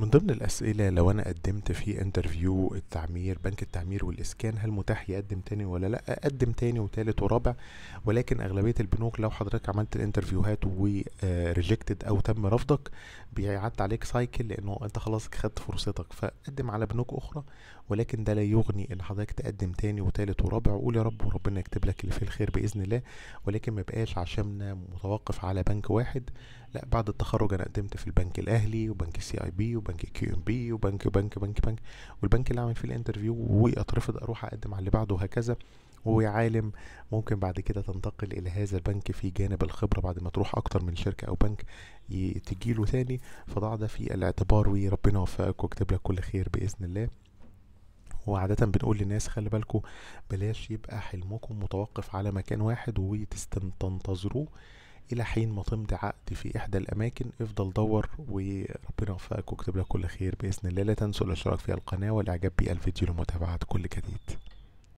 من ضمن الأسئلة لو أنا قدمت في انترفيو التعمير بنك التعمير والإسكان هل متاح يقدم تاني ولا لأ قدم تاني وتالت ورابع ولكن أغلبية البنوك لو حضرتك عملت الانترفيوهات وريجكتد آه، أو تم رفضك بيعد عليك سايكل لأنه أنت خلاص خدت فرصتك فقدم على بنوك أخرى ولكن ده لا يغني إن حضرتك تقدم تاني وتالت ورابع وقول يا رب وربنا يكتب لك اللي فيه الخير بإذن الله ولكن مبقاش عشان متوقف على بنك واحد لا بعد التخرج انا قدمت في البنك الاهلي وبنك السي اي بي وبنك كيو ام بي وبنك بنك بنك بنك والبنك اللي عامل فيه الانترفيو واترفض اروح اقدم على اللي بعده وهكذا ويا عالم ممكن بعد كده تنتقل الى هذا البنك في جانب الخبره بعد ما تروح اكتر من شركه او بنك تجيله تاني فضع ده في الاعتبار وربنا يوفقك ويكتب لك كل خير باذن الله وعادة بنقول للناس خلي بالكو بلاش يبقى حلمكم متوقف على مكان واحد وتنتظروه الى حين ما تمضي عقد في احدى الاماكن افضل دور وربنا يوفقك ويكتب لك كل خير باذن الله لا تنسوا الاشتراك في القناه والاعجاب بالفيديو لمتابعه كل جديد